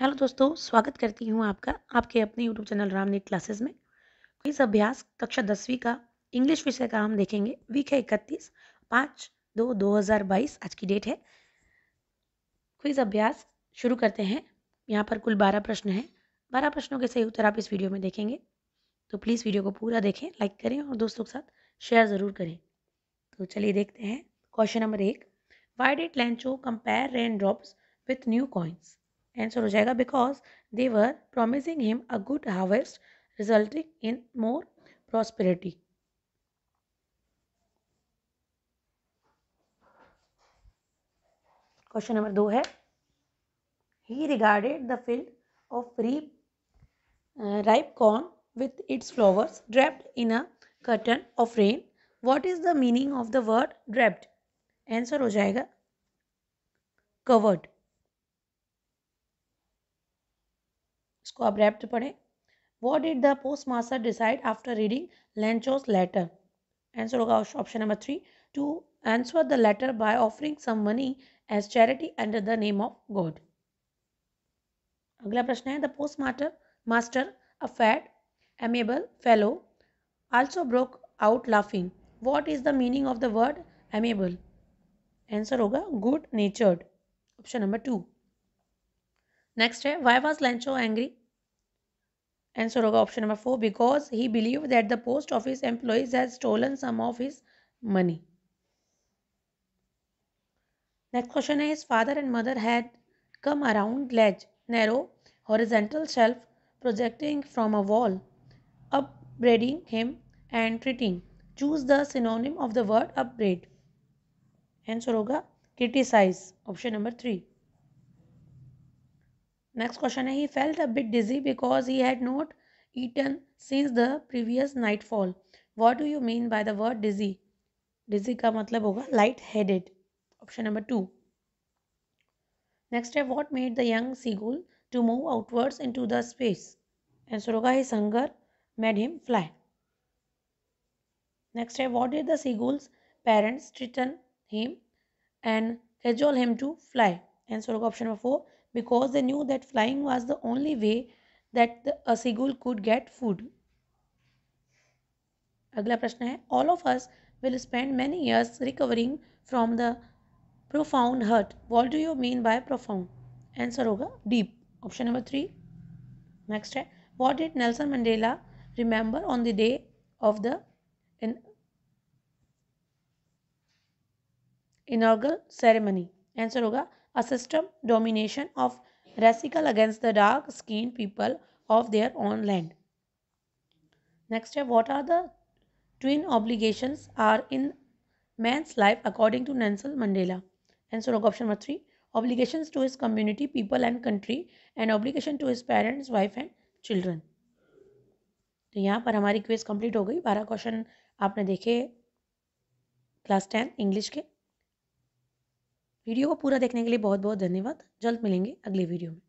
Hello दोस्तों स्वागत करती हूँ आपका आपके अपने यूट्यूब चैनल रामनीत क्लासेस में इस अभ्यास कक्षा दसवीं का इंग्लिश विषय का हम देखेंगे वीक है इकतीस पाँच दो दो हज़ार बाईस आज की डेट है क्विज अभ्यास शुरू करते हैं यहाँ पर कुल बारह प्रश्न हैं बारह प्रश्नों के सही उत्तर आप इस वीडियो में देखेंगे तो प्लीज़ वीडियो को पूरा देखें लाइक करें और दोस्तों के साथ शेयर ज़रूर करें तो चलिए देखते हैं क्वेश्चन नंबर एक why did Lencho compare rain drops with new coins answer हो जाएगा because they were promising him a good harvest resulting in more prosperity question number दो है he regarded the field of free ripe corn with its flowers draped in a curtain of rain what is the meaning of the word draped answer हो जाएगा covered इसको आप wrapped पढ़ें what did the post master decide after reading Lencho's letter answer होगा option number three to answer the letter by offering some money as charity under the name of God अगला प्रश्न है the post master master a fat amiable fellow also broke out laughing what is the meaning of the word amiable answer होगा good natured option number two next है why was Lencho angry answer होगा option number four because he believe that the post office employees has stolen some of his money next question है his father and mother had come around ledge narrow horizontal shelf projecting from a wall अप him and treating choose the synonym of the word upbraid answer होगा criticise option number three Next question He felt a bit dizzy because he had not eaten since the previous nightfall. What do you mean by the word dizzy? Dizzy का मतलब होगा light headed. Option number two. Next what made the young seagull to move outwards into the space? Answer होगा his hunger made him fly. Next what did the seagull's parents threaten him and cajole him to fly? Answer होगा option number four. because they knew that flying was the only way that the, a seagull could get food. अगला प्रश्न है all of us will spend many years recovering from the profound hurt what do you mean by profound answer होगा deep option number three next है what did Nelson Mandela remember on the day of the inaugural ceremony answer होगा a system domination of racial against the dark skinned people of their own land next है what are the twin obligations are in man's life according to Nelson Mandela answer so, option number 3 obligations to his community people and country and obligation to his parents wife and children तो यहाँ पर हमारी quiz complete हो गई बारह question आपने देखे class ten English के वीडियो को पूरा देखने के लिए बहुत बहुत धन्यवाद जल्द मिलेंगे अगले वीडियो में